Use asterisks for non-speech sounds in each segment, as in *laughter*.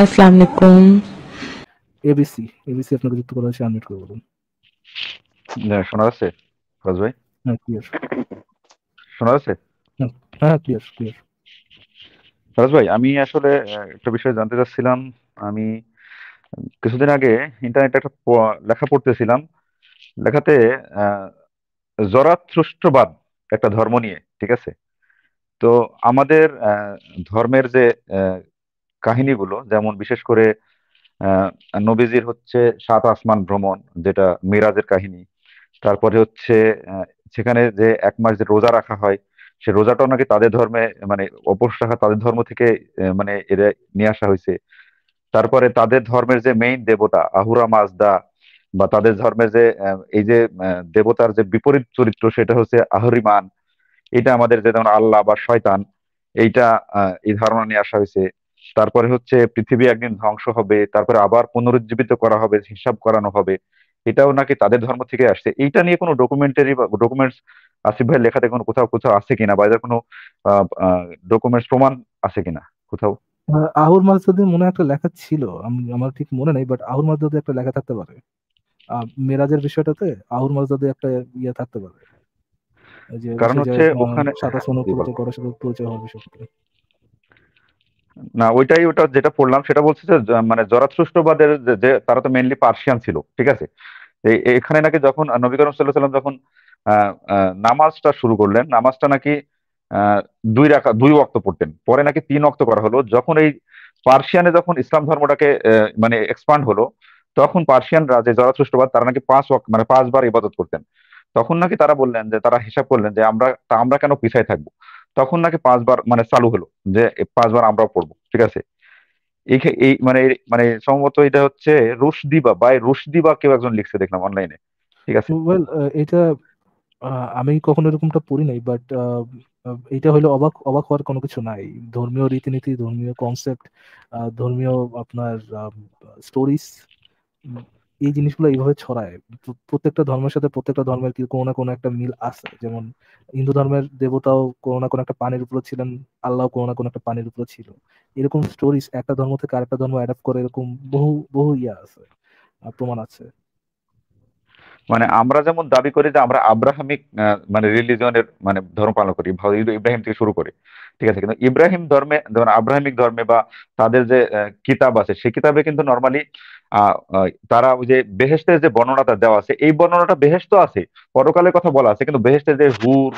আসসালামু আলাইকুম ABC ABC আপনাকে যুক্ত করা হয়েছে আনমিউট করে বলুন না হ্যাঁ, শোনা যাচ্ছে ভাই হ্যাঁ ক্লিয়ার শোনা যাচ্ছে হ্যাঁ ক্লিয়ার ক্লিয়ার ভাই আমি আসলে একটা জানতে চাচ্ছিলাম আমি কিছুদিন আগে ইন্টারনেটে একটা লেখা পড়তেছিলাম লেখাতে জরাথ্রুষ্টবাদ একটা ধর্ম নিয়ে ঠিক আছে তো আমাদের ধর্মের যে কাহিনীগুলো যেমন বিশেষ করে নবীজির হচ্ছে সাত আসমান ভ্রমণ যেটা মিরাজের কাহিনী তারপরে হচ্ছে সেখানে যে এক মাস যে রোজা রাখা হয় সে রোজাটাও নাকি তাদের ধর্মে মানে অপোষ রাখা তাদের ধর্ম থেকে মানে এরা নিয়ে আসা হয়েছে তারপরে তাদের ধর্মের যে মেইন দেবতা আহুরা মাজদা বা তাদের ধর্মের যে এই যে দেবতার যে বিপরীত চরিত্র সেটা হচ্ছে আহরিমান এটা আমাদের যে যেমন আল্লাহ বা শয়তান এইটা এই ধারণা নিয়ে আসা হয়েছে তারপরে হচ্ছে পৃথিবী একদিন ধ্বংস হবে তারপরে আবার পুনরুজ্জীবিত করা হবে হিসাব করানো হবে এটাও নাকি তাদের ধর্ম থেকে আসছে এইটা নিয়ে কোনো ডকুমেন্টারি বা ডকুমেন্টস আসিফ ভাই লেখাতে কোনো কোথাও কোথাও আছে কিনা বা এদের কোনো ডকুমেন্টস প্রমাণ আছে কিনা কোথাও আহুর মাসুদের মনে একটা লেখা ছিল আমার ঠিক মনে নেই বাট আহুর মাসুদে একটা লেখা থাকতে পারে মেরাজের বিষয়টাতে আহুর মাসুদে একটা ইয়ে থাকতে পারে কারণ হচ্ছে ওখানে সাতাশ অনুপ্রত করার সাথে পরিচয় হবে বিষয়টা না ওইটাই ওটা যেটা পড়লাম সেটা বলছে যে মানে জরাথ্রুষ্টবাদের যে তারা তো মেনলি পার্সিয়ান ছিল ঠিক আছে এখানে নাকি যখন নবী করিম সাল্লাহ সাল্লাম যখন নামাজটা শুরু করলেন নামাজটা নাকি দুই রাখা দুই অক্ত পড়তেন পরে নাকি তিন অক্ত করা হলো যখন এই পার্সিয়ানে যখন ইসলাম ধর্মটাকে মানে এক্সপান্ড হলো তখন পার্সিয়ানরা যে জরাথ্রুষ্টবাদ তারা নাকি পাঁচ মানে পাঁচবার ইবাদত করতেন তখন নাকি তারা বললেন যে তারা হিসাব করলেন যে আমরা আমরা কেন পিছায় থাকবো তখন নাকি পাঁচবার মানে চালু হলো যে পাঁচবার আমরাও পড়বো ঠিক আছে এই মানে মানে সম্ভবত এটা হচ্ছে দিবা বাই দিবা কেউ একজন লিখছে দেখলাম অনলাইনে ঠিক আছে এটা আমি কখনো এরকমটা পড়ি নাই বাট এটা হলো অবাক অবাক হওয়ার কোনো কিছু নাই ধর্মীয় রীতিনীতি ধর্মীয় কনসেপ্ট ধর্মীয় আপনার স্টোরিজ এই জিনিসগুলো এইভাবে ছড়ায় প্রত্যেকটা ধর্মের সাথে প্রত্যেকটা ধর্মের কি কোনো না কোনো একটা মিল আছে যেমন হিন্দু ধর্মের দেবতাও কোনো না কোনো একটা পানির উপরে ছিলেন আল্লাহ কোনো না কোনো একটা পানির উপরে ছিল এরকম স্টোরিজ একটা ধর্ম থেকে আরেকটা ধর্ম অ্যাডাপ্ট করে এরকম বহু বহু ইয়া আছে প্রমাণ আছে মানে আমরা যেমন দাবি করি যে আমরা আব্রাহামিক মানে রিলিজনের মানে ধর্ম পালন করি ইব্রাহিম থেকে শুরু করি ঠিক আছে কিন্তু ইব্রাহিম ধর্মে যেমন আব্রাহামিক ধর্মে বা তাদের যে কিতাব আছে সেই কিতাবে কিন্তু নর্মালি তারা ওই যে বেহেস্তের যে বর্ণনাটা দেওয়া আছে এই বর্ণনাটা বেহেস্ত আছে পরকালের কথা বলা আছে কিন্তু বেহেস্তের যে হুর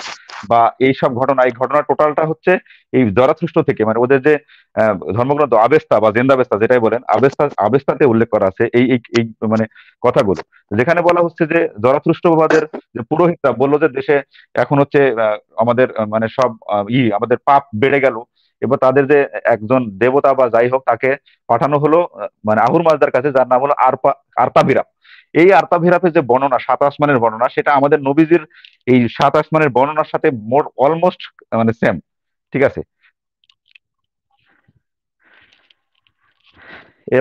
বা এই সব ঘটনা এই ঘটনা টোটালটা হচ্ছে এই জরাথুষ্ট থেকে মানে ওদের যে ধর্মগ্রন্থ আবেস্তা বা জেন্দাবেস্তা যেটাই বলেন আবেস্তা আবেস্তাতে উল্লেখ করা আছে এই এই মানে কথাগুলো যেখানে বলা হচ্ছে যে জরাথুষ্টবাদের যে পুরোহিতরা বললো যে দেশে এখন হচ্ছে আমাদের মানে সব ই আমাদের পাপ বেড়ে গেল এবার তাদের যে একজন দেবতা বা যাই হোক তাকে পাঠানো হলো মানে আহুর মাজদার কাছে যার নাম হলো আরপা আর্তাভিরাপ এই আর্তাভিরাপের যে বর্ণনা সাত আসমানের বর্ণনা সেটা আমাদের নবীজির এই সাত আসমানের বর্ণনার সাথে মোট অলমোস্ট মানে সেম ঠিক আছে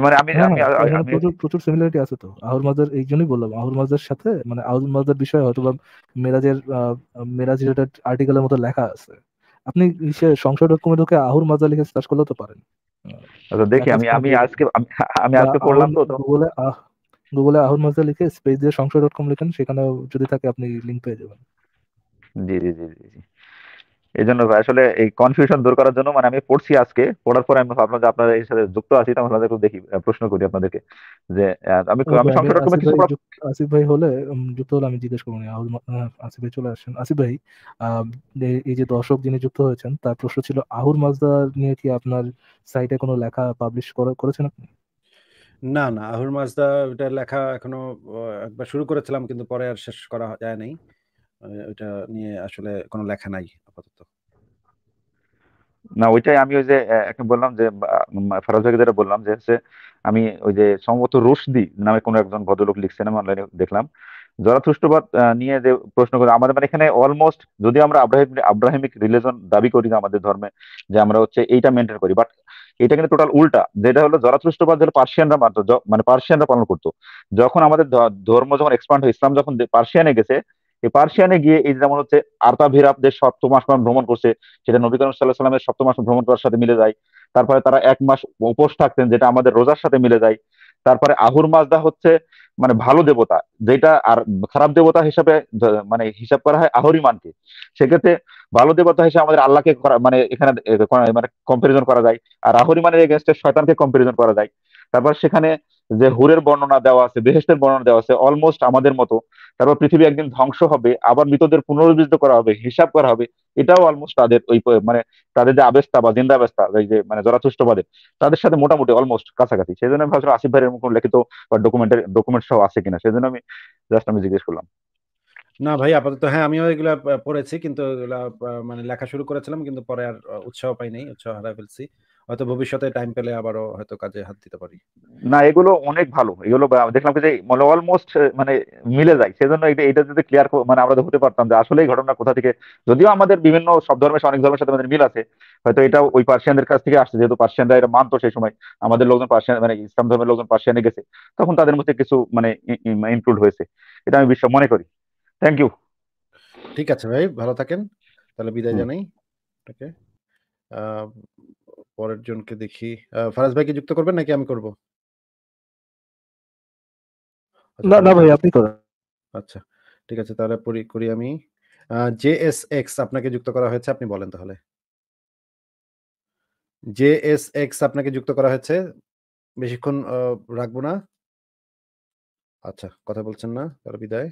মানে হ্যাঁ, আমি প্রচুর প্রচুর সিমিলারিটি আছে তো আহুর মাজার এই জন্যই বললাম আহুর মাজার সাথে মানে আহুর মাজার বিষয়ে হয়তো বা মেরাজের মেরাজ রিলেটেড আর্টিকেলের মতো লেখা আছে আপনি সংশয় ডট কমে ঢুকে আহুর মাজা লিখে সার্চ করলে তো পারেন আচ্ছা, দেখি আমি আমি আজকে আমি আজকে পড়লাম তো গুগলে গুগলে আহুর মাজা লিখে স্পেস দিয়ে সংসদ ডট কম লিখেন সেখানে যদি থাকে আপনি লিংক পেয়ে যাবেন জি জি জি জি এই জন্য আসলে এই কনফিউশন দূর করার জন্য মানে আমি পড়ছি আজকে পড়ার পরে আমি ভাবলাম যে আপনারা এর সাথে যুক্ত আছি তাহলে আপনাদের একটু দেখি প্রশ্ন করি আপনাদেরকে যে আমি আমি সংক্ষেপে রকমের কিছু আসিফ ভাই হলে যুক্ত হলে আমি জিজ্ঞেস করব আসিফ ভাই চলে আসেন আসিফ ভাই এই যে দর্শক যিনি যুক্ত হয়েছেন তার প্রশ্ন ছিল আহুর মাজদার নিয়ে কি আপনার সাইটে কোনো লেখা পাবলিশ করেছেন আপনি না না আহুর মাজদা এটা লেখা এখনো একবার শুরু করেছিলাম কিন্তু পরে আর শেষ করা যায় নাই মানে ওইটা নিয়ে আসলে কোনো লেখা নাই আপাতত না ওইটাই আমি ওই যে বললাম যে ফরাজ বললাম যে হচ্ছে আমি ওই যে সম্ভবত রুশদি নামে কোনো একজন ভদ্রলোক লিখছেন আমি অনলাইনে দেখলাম জরাথুষ্টবাদ নিয়ে যে প্রশ্ন করি আমাদের মানে এখানে অলমোস্ট যদি আমরা আব্রাহিমিক রিলিজন দাবি করি না আমাদের ধর্মে যে আমরা হচ্ছে এইটা মেনটেন করি বাট এটা কিন্তু টোটাল উল্টা যেটা হলো জরাথুষ্টবাদ যেটা পার্সিয়ানরা মানত মানে পার্সিয়ানরা পালন করতো যখন আমাদের ধর্ম যখন এক্সপান্ড হয় ইসলাম যখন পার্সিয়ানে গেছে এই পার্সিয়ানে গিয়ে এই যেমন হচ্ছে আর্তা ভিরাপ যে সপ্তম আসমান ভ্রমণ করছে সেটা নবী করিম সাল্লাহ সাল্লামের সপ্তম আসমান ভ্রমণ করার সাথে মিলে যায় তারপরে তারা এক মাস উপোস থাকতেন যেটা আমাদের রোজার সাথে মিলে যায় তারপরে আহুর মাজদা হচ্ছে মানে ভালো দেবতা যেটা আর খারাপ দেবতা হিসাবে মানে হিসাব করা হয় মানকে সেক্ষেত্রে ভালো দেবতা হিসেবে আমাদের আল্লাহকে মানে এখানে মানে কম্পারিজন করা যায় আর মানের এগেনস্টে শয়তানকে কম্পারিজন করা যায় তারপর সেখানে যে হুরের বর্ণনা দেওয়া আছে বেহেস্তের বর্ণনা দেওয়া আছে অলমোস্ট আমাদের মতো তারপর পৃথিবী একদিন ধ্বংস হবে আবার মৃতদের পুনর্বৃত্ত করা হবে হিসাব করা হবে এটাও অলমোস্ট তাদের ওই মানে তাদের যে আবেস্তা বা জিন্দাবেস্তা এই যে মানে জরাথুষ্টবাদের তাদের সাথে মোটামুটি অলমোস্ট কাছাকাছি সেই জন্য আমি ভাবছিলাম আসিফ ভাইয়ের কোনো লিখিত বা ডকুমেন্টের ডকুমেন্ট সব আছে কিনা সেই জন্য আমি জাস্ট আমি জিজ্ঞেস করলাম না ভাই আপাতত হ্যাঁ আমিও এগুলা পড়েছি কিন্তু এগুলা মানে লেখা শুরু করেছিলাম কিন্তু পরে আর উৎসাহ পাই নাই উৎসাহ হারা ফেলছি হয়তো ভবিষ্যতে টাইম পেলে আবারও হয়তো কাজে হাত দিতে পারি না এগুলো অনেক ভালো এগুলো দেখলাম যে মানে অলমোস্ট মানে মিলে যায় সেজন্য এটা এটা যদি ক্লিয়ার মানে আমরা হতে পারতাম যে আসলে ঘটনা কোথা থেকে যদিও আমাদের বিভিন্ন সব ধর্মের অনেক ধর্মের সাথে আমাদের মিল আছে হয়তো এটা ওই পার্সিয়ানদের কাছ থেকে আসছে যেহেতু পার্সিয়ানরা এটা মানতো সেই সময় আমাদের লোকজন পার্সিয়ান মানে ইসলাম ধর্মের লোকজন পার্সিয়ানে গেছে তখন তাদের মধ্যে কিছু মানে ইনক্লুড হয়েছে এটা আমি বিশ্বাস মনে করি থ্যাংক ইউ ঠিক আছে ভাই ভালো থাকেন তাহলে বিদায় জানাই ওকে পরের জনকে দেখি ফারাজ ভাইকে যুক্ত করবেন নাকি আমি করব আচ্ছা, না না ভাই আপনি করেন আচ্ছা ঠিক আছে তাহলে পড়ি করি আমি জে এস এক্স আপনাকে যুক্ত করা হয়েছে আপনি বলেন তাহলে জে এস এক্স আপনাকে যুক্ত করা হয়েছে বেশিক্ষণ রাখবো না আচ্ছা কথা বলছেন না তার বিদায়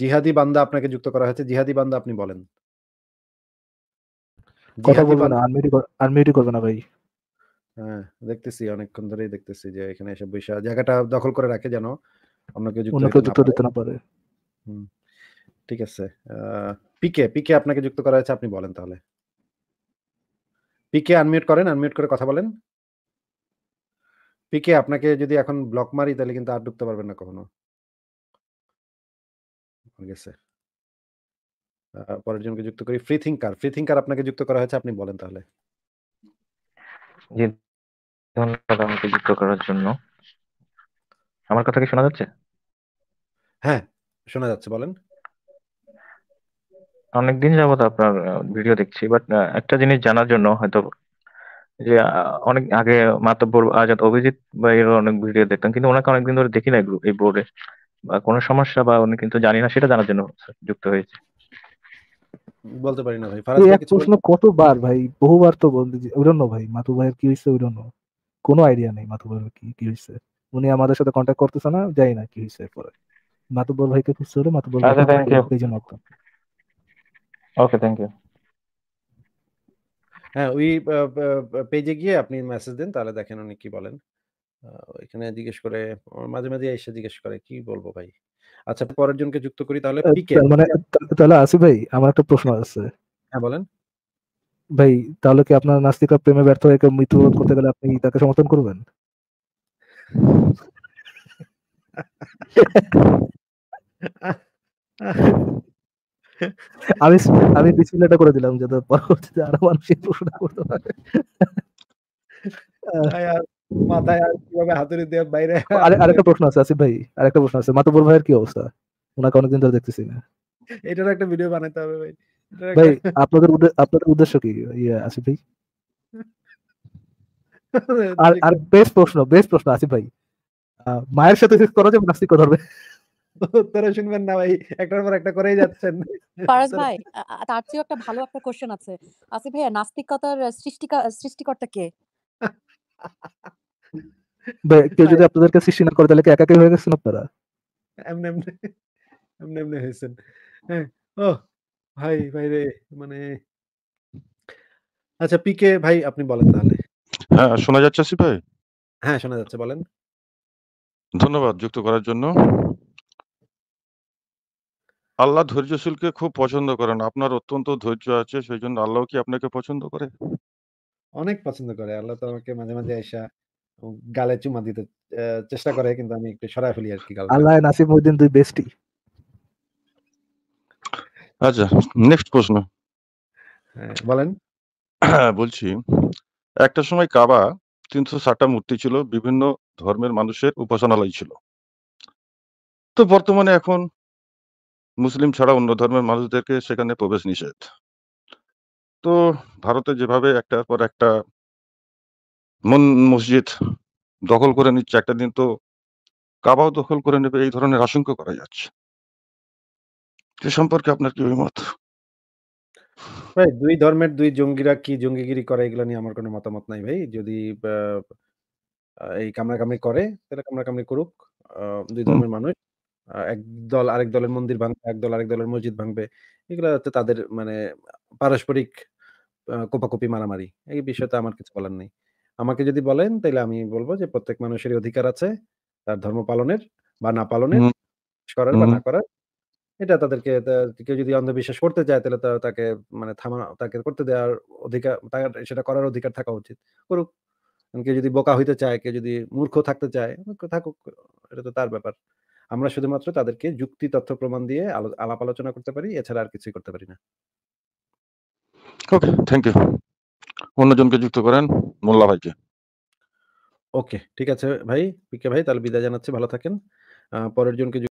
জিহাদি বান্দা আপনাকে যুক্ত করা হয়েছে জিহাদি বান্দা আপনি বলেন কথা বলবে না আনমিউটই করবে না ভাই হ্যাঁ দেখতেছি অনেকক্ষণ ধরেই দেখতেছি যে এখানে এসে বৈশা জায়গাটা দখল করে রাখে যেন অন্য কেউ যুক্ত যুক্ত দিতে না পারে ঠিক আছে পিকে পিকে আপনাকে যুক্ত করা হয়েছে আপনি বলেন তাহলে পিকে আনমিউট করেন আনমিউট করে কথা বলেন পিকে আপনাকে যদি এখন ব্লক মারি তাহলে কিন্তু আর ঢুকতে পারবেন না কখনো গেছে পরের জনকে যুক্ত করি ফ্রি থিঙ্কার ফ্রি থিঙ্কার আপনাকে যুক্ত করা হয়েছে আপনি বলেন তাহলে জি ধন্যবাদ আমাকে যুক্ত করার জন্য আমার কথা কি শোনা যাচ্ছে হ্যাঁ শোনা যাচ্ছে বলেন অনেকদিন যাবত আপনার ভিডিও দেখছি বাট একটা জিনিস জানার জন্য হয়তো যে অনেক আগে মাতব্বর আজাদ অভিজিৎ বা এর অনেক ভিডিও দেখতাম কিন্তু ওনাকে অনেকদিন ধরে দেখি না এই বোর্ডে বা কোনো সমস্যা বা উনি কিন্তু জানি না সেটা জানার জন্য যুক্ত হয়েছে বলতে পারি না ভাই ফারাজ এক প্রশ্ন কতবার ভাই বহুবার তো বলতে ওই জন্য ভাই মাতু ভাইয়ের কি হইছে ওই জন্য কোনো আইডিয়া নাই মাতু ভাইয়ের কি কি হইছে উনি আমাদের সাথে কন্টাক্ট করতেছ না যাই না কি হইছে পরে মাতুবর ভাইকে খুঁজছে হলো মাতুবর আচ্ছা thank you okay thank you হ্যাঁ ওই পেজে গিয়ে আপনি মেসেজ দেন তাহলে দেখেন উনি কি বলেন ওইখানে জিজ্ঞেস করে মাঝে মাঝে এসে জিজ্ঞেস করে কি বলবো ভাই আচ্ছা পরের জনকে যুক্ত করি তাহলে পিকে মানে তাহলে আসি ভাই আমার একটা প্রশ্ন আছে হ্যাঁ বলেন ভাই তাহলে কি আপনার নাস্তিকা প্রেমে ব্যর্থ হয়ে কেউ মৃত্যুবরণ করতে গেলে আপনি তাকে সমর্থন করবেন আমি আমি এটা করে দিলাম যাতে পরবর্তীতে আরো মানুষ করতে পারে মাথায় আর কিভাবে হাতুড়ি দিয়ে বাইরে আরেকটা প্রশ্ন আছে আসিফ ভাই আরেকটা প্রশ্ন আছে মাতুবর ভাইয়ের কি অবস্থা ওনাকে অনেকদিন ধরে দেখতেছি না এটার একটা ভিডিও বানাইতে হবে ভাই ভাই আপনাদের আপনাদের উদ্দেশ্য কি ইয়া আসিফ ভাই *laughs* আর আর বেস্ট প্রশ্ন বেস্ট প্রশ্ন আসিফ ভাই মায়ের সাথে সেক্স করা যাবে নাস্তিক ধরবে উত্তরে শুনবেন না ভাই একটার পর একটা করেই যাচ্ছেন ফারাজ ভাই তার চেয়েও একটা ভালো একটা কোশ্চেন আছে আসিফ ভাই নাস্তিকতার সৃষ্টিকা সৃষ্টিকর্তা কে *laughs* কেউ যদি আপনাদেরকে সৃষ্টি না করে তাহলে কি একাই হয়ে গেছেন আপনারা এমনি এমনি এমনি এমনি হয়েছেন হ্যাঁ ও ভাই ভাই রে মানে আচ্ছা পিকে ভাই আপনি বলেন তাহলে হ্যাঁ শোনা যাচ্ছে আসিফ ভাই হ্যাঁ শোনা যাচ্ছে বলেন ধন্যবাদ যুক্ত করার জন্য আল্লাহ ধৈর্যশীলকে খুব পছন্দ করেন আপনার অত্যন্ত ধৈর্য আছে সেই জন্য আল্লাহ কি আপনাকে পছন্দ করে অনেক পছন্দ করে আল্লাহ তো আমাকে মাঝে মাঝে এসা গালে চুমা দিতে চেষ্টা করে কিন্তু আমি একটু সরাই ফেলি আর কি গাল আল্লাহ নাসিম উদ্দিন তুই বেস্টি আচ্ছা নেক্সট প্রশ্ন হ্যাঁ, বলেন হ্যাঁ, বলছি একটা সময় কাবা তিনশো ষাটটা মূর্তি ছিল বিভিন্ন ধর্মের মানুষের উপাসনালয় ছিল তো বর্তমানে এখন মুসলিম ছাড়া অন্য ধর্মের মানুষদেরকে সেখানে প্রবেশ নিষেধ তো ভারতে যেভাবে একটার পর একটা মন মসজিদ দখল করে নিচ্ছে একটা দিন তো কাবাও দখল করে নেবে এই ধরনের আশঙ্কা করা যাচ্ছে সে সম্পর্কে আপনার কি মত ভাই দুই ধর্মের দুই জঙ্গিরা কি জঙ্গিগিরি করে এগুলো নিয়ে আমার কোনো মতামত নাই ভাই যদি এই কামড়াকামড়ি করে তাহলে কামড়াকামড়ি করুক দুই ধর্মের মানুষ এক দল আরেক দলের মন্দির ভাঙবে এক দল আরেক দলের মসজিদ ভাঙবে এগুলো তাদের মানে পারস্পরিক কোপাকুপি মারামারি এই বিষয়ে আমার কিছু বলার নেই আমাকে যদি বলেন তাহলে আমি বলবো যে প্রত্যেক মানুষেরই অধিকার আছে তার ধর্ম পালনের বা না পালনের করার বা না করার এটা তাদেরকে কেউ যদি অন্ধবিশ্বাস করতে চায় তাহলে তাকে মানে থামা তাকে করতে দেওয়ার অধিকার তার সেটা করার অধিকার থাকা উচিত করুক কেউ যদি বোকা হইতে চায় কেউ যদি মূর্খ থাকতে চায় থাকুক এটা তো তার ব্যাপার আমরা শুধুমাত্র তাদেরকে যুক্তি তথ্য প্রমাণ দিয়ে আলাপ আলোচনা করতে পারি এছাড়া আর কিছুই করতে পারি না ওকে থ্যাংক ইউ অন্যজনকে যুক্ত করেন মোল্লা ভাইকে ওকে ঠিক আছে ভাই পিকে ভাই তাহলে বিদায় জানাচ্ছি ভালো থাকেন পরের জনকে